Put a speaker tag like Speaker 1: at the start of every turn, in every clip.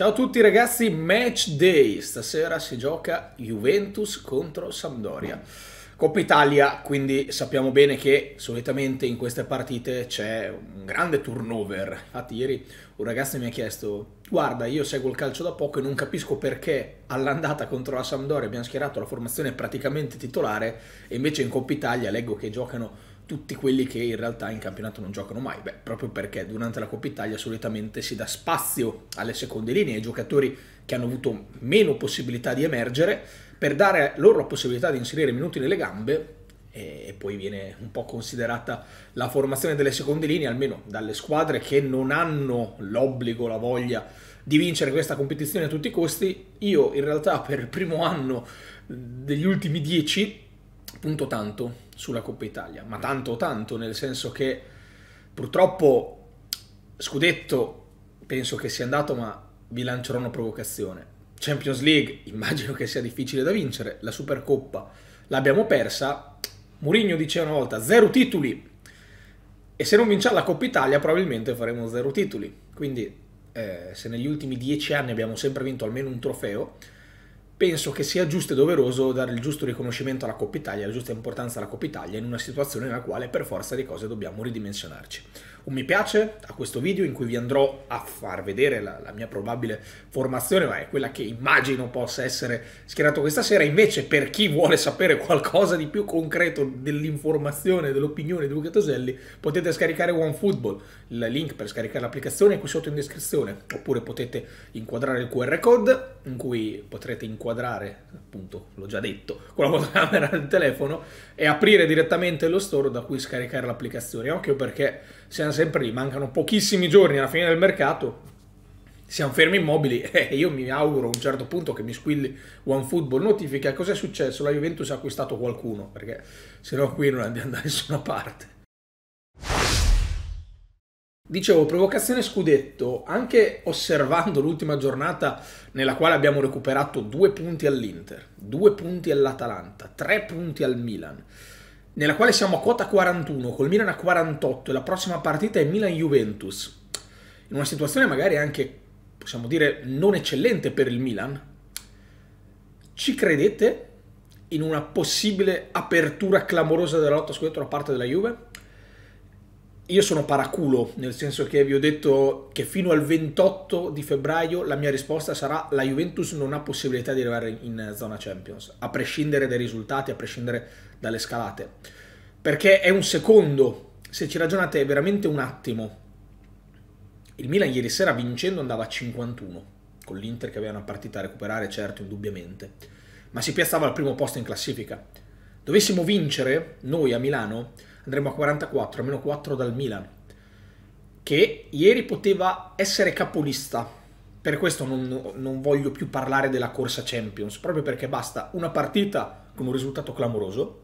Speaker 1: Ciao a tutti ragazzi, match day. Stasera si gioca Juventus contro Sampdoria. Coppa Italia, quindi sappiamo bene che solitamente in queste partite c'è un grande turnover. Infatti ieri un ragazzo mi ha chiesto, guarda io seguo il calcio da poco e non capisco perché all'andata contro la Sampdoria abbiamo schierato la formazione praticamente titolare e invece in Coppa Italia leggo che giocano tutti quelli che in realtà in campionato non giocano mai, beh, proprio perché durante la Coppa Italia solitamente si dà spazio alle seconde linee, ai giocatori che hanno avuto meno possibilità di emergere, per dare loro la possibilità di inserire minuti nelle gambe e poi viene un po' considerata la formazione delle seconde linee, almeno dalle squadre che non hanno l'obbligo, la voglia di vincere questa competizione a tutti i costi. Io in realtà per il primo anno mm, degli ultimi dieci punto tanto sulla Coppa Italia, ma tanto tanto, nel senso che purtroppo Scudetto penso che sia andato, ma vi lancerò una provocazione. Champions League immagino che sia difficile da vincere, la Supercoppa l'abbiamo persa, Mourinho diceva una volta zero titoli e se non vinciamo la Coppa Italia probabilmente faremo zero titoli, quindi eh, se negli ultimi dieci anni abbiamo sempre vinto almeno un trofeo, penso che sia giusto e doveroso dare il giusto riconoscimento alla Coppa Italia, la giusta importanza alla Coppa Italia in una situazione nella quale per forza di cose dobbiamo ridimensionarci un mi piace a questo video in cui vi andrò a far vedere la, la, mia probabile formazione, ma è quella che immagino possa essere schierato questa sera. Invece per chi vuole sapere qualcosa di più concreto dell'informazione, dell'opinione di Luca Toselli, potete scaricare OneFootball, il link per scaricare l'applicazione è qui sotto in descrizione, oppure potete inquadrare il QR code in cui potrete inquadrare, appunto, l'ho già detto, con la fotocamera del telefono e aprire direttamente lo store da cui scaricare l'applicazione. Occhio perché se non sempre lì, mancano pochissimi giorni alla fine del mercato, siamo fermi immobili e eh, io mi auguro a un certo punto che mi squilli OneFootball notifica cos'è successo, la Juventus ha acquistato qualcuno, perché sennò qui non andiamo da nessuna parte. Dicevo, provocazione scudetto, anche osservando l'ultima giornata nella quale abbiamo recuperato due punti all'Inter, due punti all'Atalanta, tre punti al Milan nella quale siamo a quota 41, col Milan a 48 e la prossima partita è Milan-Juventus, in una situazione magari anche, possiamo dire, non eccellente per il Milan, ci credete in una possibile apertura clamorosa della lotta scudetto da parte della Juve? Io sono paraculo, nel senso che vi ho detto che fino al 28 di febbraio la mia risposta sarà la Juventus non ha possibilità di arrivare in zona Champions, a prescindere dai risultati, a prescindere dalle scalate. Perché è un secondo, se ci ragionate è veramente un attimo. Il Milan ieri sera vincendo andava a 51, con l'Inter che aveva una partita a recuperare, certo, indubbiamente, ma si piazzava al primo posto in classifica. Dovessimo vincere, noi a Milano, andremo a 44, a meno 4 dal Milan, che ieri poteva essere capolista. Per questo non, non, voglio più parlare della corsa Champions, proprio perché basta una partita con un risultato clamoroso,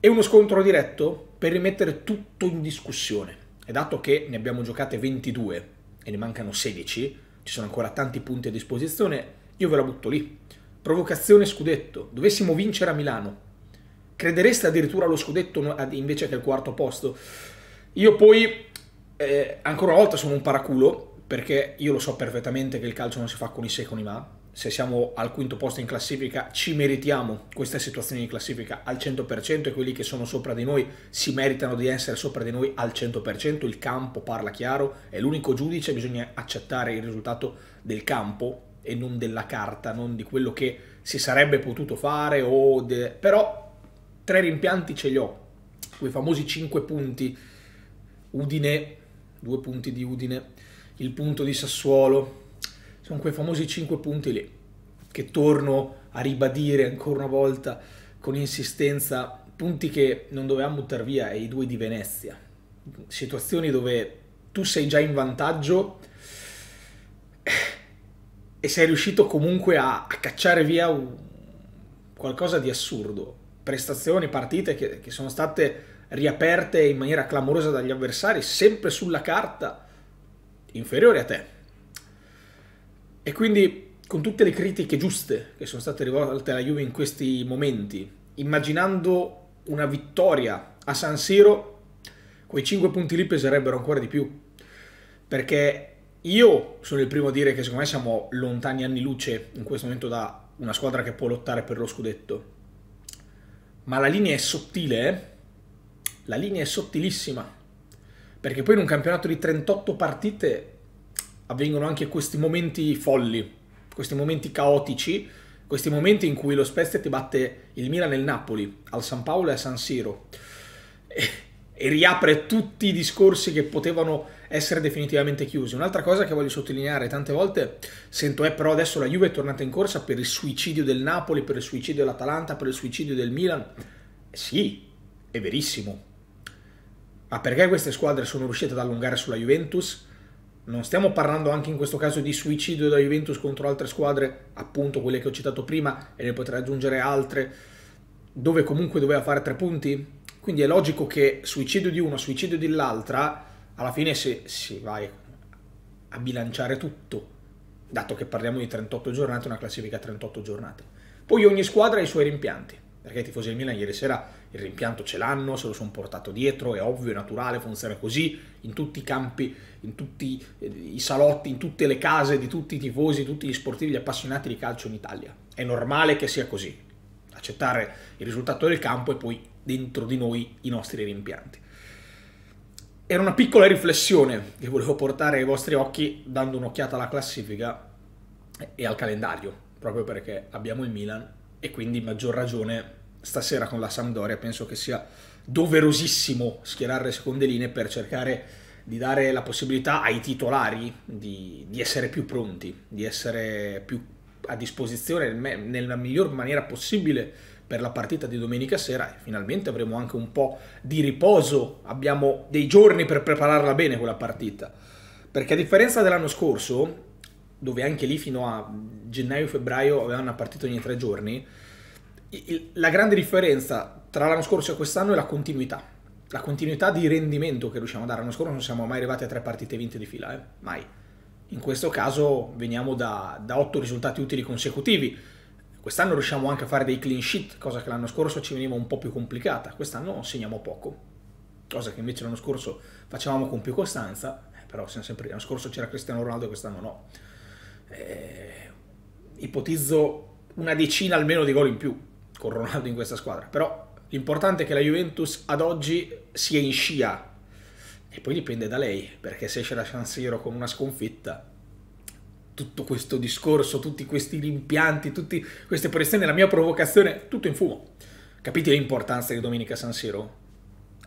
Speaker 1: e uno scontro diretto per rimettere tutto in discussione. E dato che ne abbiamo giocate 22 e ne mancano 16, ci sono ancora tanti punti a disposizione, io ve la butto lì. Provocazione scudetto, dovessimo vincere a Milano, credereste addirittura allo scudetto invece che al quarto posto? Io poi, eh, ancora una volta, sono un paraculo, perché io lo so perfettamente che il calcio non si fa con i se ma, se siamo al quinto posto in classifica, ci meritiamo questa situazione di classifica al 100% e quelli che sono sopra di noi si meritano di essere sopra di noi al 100%, il campo parla chiaro, è l'unico giudice, bisogna accettare il risultato del campo e non della carta, non di quello che si sarebbe potuto fare, o de... però tre rimpianti ce li ho, quei famosi 5 punti, Udine, due punti di Udine, il punto di Sassuolo, sono quei famosi 5 punti lì, che torno a ribadire ancora una volta con insistenza, punti che non dovevamo buttare via, e i due di Venezia. Situazioni dove tu sei già in vantaggio eh, e sei riuscito comunque a, a cacciare via un, qualcosa di assurdo. Prestazioni, partite che, che sono state riaperte in maniera clamorosa dagli avversari, sempre sulla carta, inferiori a te e quindi con tutte le critiche giuste che sono state rivolte alla Juve in questi momenti, immaginando una vittoria a San Siro, quei 5 punti lì peserebbero ancora di più. Perché io sono il primo a dire che secondo me siamo lontani anni luce in questo momento da una squadra che può lottare per lo scudetto. Ma la linea è sottile, eh? la linea è sottilissima. Perché poi in un campionato di 38 partite avvengono anche questi momenti folli, questi momenti caotici, questi momenti in cui lo Spezia ti batte il Milan e il Napoli, al San Paolo e a San Siro, e, e riapre tutti i discorsi che potevano essere definitivamente chiusi. Un'altra cosa che voglio sottolineare, tante volte sento è eh, però adesso la Juve è tornata in corsa per il suicidio del Napoli, per il suicidio dell'Atalanta, per il suicidio del Milan. Sì, è verissimo. Ma perché queste squadre sono riuscite ad allungare sulla Juventus? non stiamo parlando anche in questo caso di suicidio da Juventus contro altre squadre, appunto quelle che ho citato prima e ne potrei aggiungere altre, dove comunque doveva fare tre punti? Quindi è logico che suicidio di una, suicidio dell'altra, alla fine se si vai a bilanciare tutto, dato che parliamo di 38 giornate, una classifica 38 giornate. Poi ogni squadra ha i suoi rimpianti perché i tifosi del Milan ieri sera il rimpianto ce l'hanno, se lo sono portato dietro, è ovvio, è naturale, funziona così in tutti i campi, in tutti eh, i salotti, in tutte le case di tutti i tifosi, tutti gli sportivi, gli appassionati di calcio in Italia. È normale che sia così, accettare il risultato del campo e poi dentro di noi i nostri rimpianti. Era una piccola riflessione che volevo portare ai vostri occhi dando un'occhiata alla classifica e al calendario, proprio perché abbiamo il Milan e quindi maggior ragione stasera con la Sampdoria penso che sia doverosissimo schierare le seconde linee per cercare di dare la possibilità ai titolari di, di essere più pronti, di essere più a disposizione nella miglior maniera possibile per la partita di domenica sera e finalmente avremo anche un po' di riposo, abbiamo dei giorni per prepararla bene quella partita. Perché a differenza dell'anno scorso, dove anche lì fino a gennaio-febbraio avevano una partita ogni tre giorni, il, la grande differenza tra l'anno scorso e quest'anno è la continuità, la continuità di rendimento che riusciamo a dare. L'anno scorso non siamo mai arrivati a tre partite vinte di fila, eh? mai. In questo caso veniamo da, da otto risultati utili consecutivi. Quest'anno riusciamo anche a fare dei clean sheet, cosa che l'anno scorso ci veniva un po' più complicata. Quest'anno segniamo poco, cosa che invece l'anno scorso facevamo con più costanza, eh, sempre, l'anno scorso c'era Cristiano Ronaldo e quest'anno no eh, ipotizzo una decina almeno di gol in più con Ronaldo in questa squadra, però l'importante è che la Juventus ad oggi sia in scia e poi dipende da lei, perché se esce da San Siro con una sconfitta tutto questo discorso, tutti questi rimpianti, tutte queste pressioni, la mia provocazione, tutto in fumo. Capite l'importanza di domenica San Siro?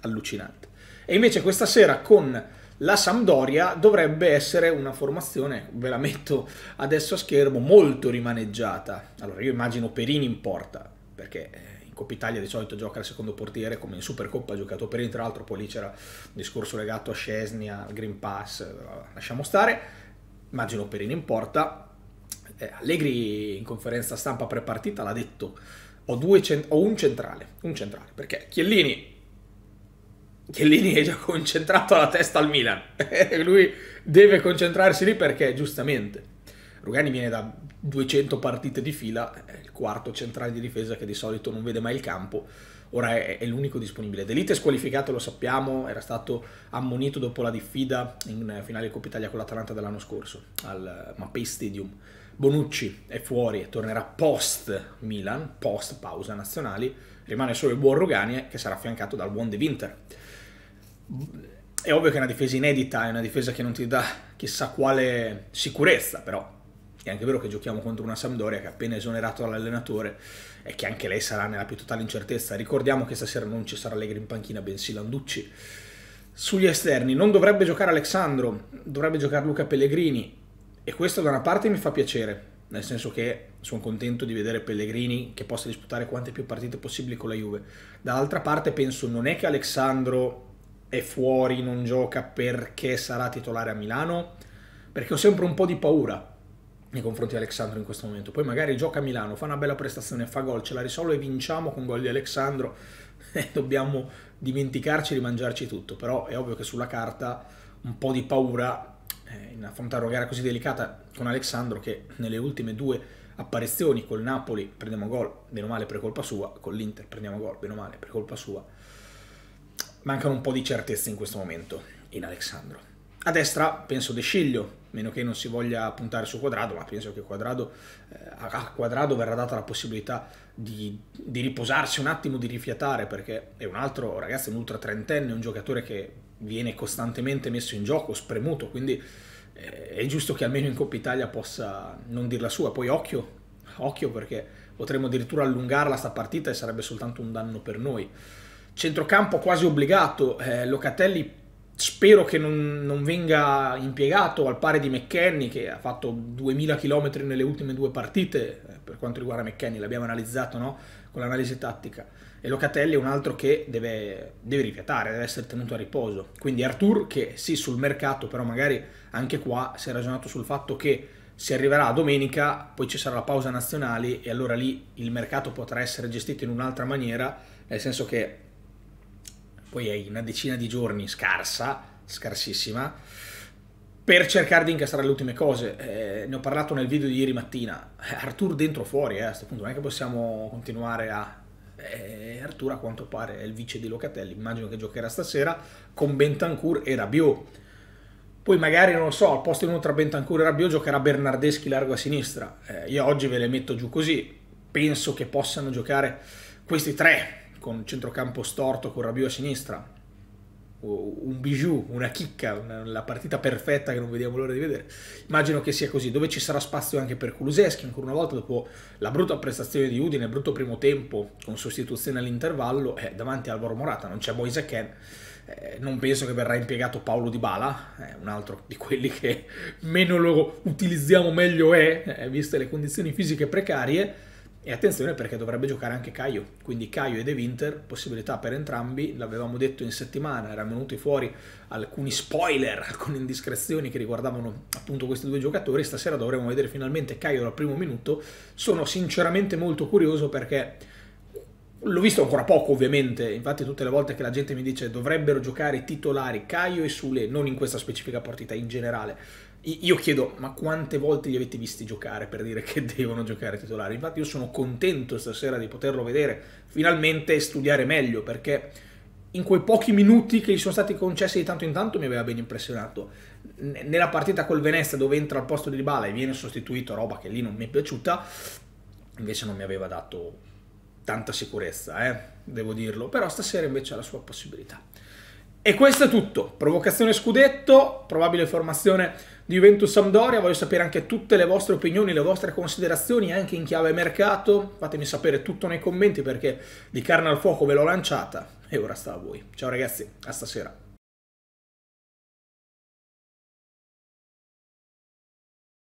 Speaker 1: Allucinante. E invece questa sera con la Sampdoria dovrebbe essere una formazione, ve la metto adesso a schermo, molto rimaneggiata. Allora io immagino Perini in porta, perché eh, in Coppa Italia di solito gioca al secondo portiere, come in Supercoppa ha giocato Perini, tra l'altro poi lì c'era un discorso legato a Scesnia, al Green Pass, eh, lasciamo stare. Immagino Perini in porta. Eh, Allegri in conferenza stampa prepartita l'ha detto, ho, ho un centrale, un centrale, perché Chiellini
Speaker 2: Chiellini è già
Speaker 1: concentrato alla testa al Milan. e Lui deve concentrarsi lì perché, giustamente, Rugani viene da 200 partite di fila, è il quarto centrale di difesa che di solito non vede mai il campo, ora è, è l'unico disponibile. Delite è squalificato, lo sappiamo, era stato ammonito dopo la diffida in finale Coppa Italia con l'Atalanta dell'anno scorso, al Mapei Stadium. Bonucci è fuori e tornerà post Milan, post pausa nazionali, rimane solo il buon Rugani eh, che sarà affiancato dal buon De Winter è ovvio che è una difesa inedita, è una difesa che non ti dà chissà quale sicurezza, però è anche vero che giochiamo contro una Sampdoria che ha appena esonerato l'allenatore e che anche lei sarà nella più totale incertezza. Ricordiamo che stasera non ci sarà Allegri in panchina, bensì Landucci. Sugli esterni non dovrebbe giocare Alessandro, dovrebbe giocare Luca Pellegrini e questo da una parte mi fa piacere, nel senso che sono contento di vedere Pellegrini che possa disputare quante più partite possibili con la Juve. Dall'altra parte penso non è che Alessandro è fuori, non gioca perché sarà titolare a Milano, perché ho sempre un po' di paura nei confronti di Alexandro in questo momento. Poi magari gioca a Milano, fa una bella prestazione, fa gol, ce la risolve e vinciamo con gol di Alexandro e eh, dobbiamo dimenticarci di mangiarci tutto. Però è ovvio che sulla carta un po' di paura eh, in affrontare una gara così delicata con Alexandro che nelle ultime due apparizioni col Napoli prendiamo gol, bene o male per colpa sua, con l'Inter prendiamo gol, bene o male per colpa sua Mancano un po' di certezze in questo momento in Alexandro. A destra penso De Sciglio, meno che non si voglia puntare su Quadrado, ma penso che quadrado, eh, a Quadrado verrà data la possibilità di, di, riposarsi un attimo, di rifiatare, perché è un altro, ragazzo, un ultra trentenne, un giocatore che viene costantemente messo in gioco, spremuto, quindi eh, è giusto che almeno in Coppa Italia possa non dirla sua. Poi occhio, occhio perché potremmo addirittura allungarla sta partita e sarebbe soltanto un danno per noi centrocampo quasi obbligato, eh, Locatelli spero che non, non, venga impiegato al pari di McKenny che ha fatto 2000 km nelle ultime due partite, eh, per quanto riguarda McKenny l'abbiamo analizzato no? con l'analisi tattica, e Locatelli è un altro che deve, deve rifiatare, deve essere tenuto a riposo. Quindi Artur che sì sul mercato, però magari anche qua si è ragionato sul fatto che si arriverà a domenica, poi ci sarà la pausa nazionale e allora lì il mercato potrà essere gestito in un'altra maniera, nel senso che poi hai una decina di giorni scarsa, scarsissima, per cercare di incastrare le ultime cose. Eh, ne ho parlato nel video di ieri mattina. Eh, Artur dentro o fuori, eh, a questo punto non è che possiamo continuare a... Eh, Artur a quanto pare è il vice di Locatelli, immagino che giocherà stasera con Bentancur e Rabiot. Poi magari, non lo so, al posto di uno tra Bentancur e Rabiot giocherà Bernardeschi largo a sinistra. Eh, io oggi ve le metto giù così. Penso che possano giocare questi tre, con centrocampo storto, con Rabiot a sinistra, un bijou, una chicca, una, la partita perfetta che non vediamo l'ora di vedere. Immagino che sia così, dove ci sarà spazio anche per Kuluseschi, ancora una volta dopo la brutta prestazione di Udine, il brutto primo tempo con sostituzione all'intervallo, eh, davanti a Alvaro Morata non c'è Moise Ken, eh, non penso che verrà impiegato Paolo Di Bala, eh, un altro di quelli che meno lo utilizziamo meglio è, eh, viste le condizioni fisiche precarie e attenzione perché dovrebbe giocare anche Caio, quindi Caio e De Winter, possibilità per entrambi, l'avevamo detto in settimana, erano venuti fuori alcuni spoiler, alcune indiscrezioni che riguardavano appunto questi due giocatori, stasera dovremo vedere finalmente Caio dal primo minuto, sono sinceramente molto curioso perché l'ho visto ancora poco ovviamente, infatti tutte le volte che la gente mi dice dovrebbero giocare titolari Caio e Sule, non in questa specifica partita, in generale, io chiedo, ma quante volte li avete visti giocare per dire che devono giocare titolari? Infatti io sono contento stasera di poterlo vedere, finalmente e studiare meglio, perché in quei pochi minuti che gli sono stati concessi di tanto in tanto mi aveva ben impressionato. nella partita col Venezia dove entra al posto di Dybala e viene sostituito, roba che lì non mi è piaciuta, invece non mi aveva dato tanta sicurezza, eh? devo dirlo. Però stasera invece ha la sua possibilità. E questo è tutto. Provocazione scudetto, probabile formazione di Juventus Sampdoria, voglio sapere anche tutte le vostre opinioni, le vostre considerazioni anche in chiave mercato, fatemi sapere tutto nei commenti perché di carne al fuoco ve l'ho lanciata e ora sta a voi. Ciao ragazzi, a stasera.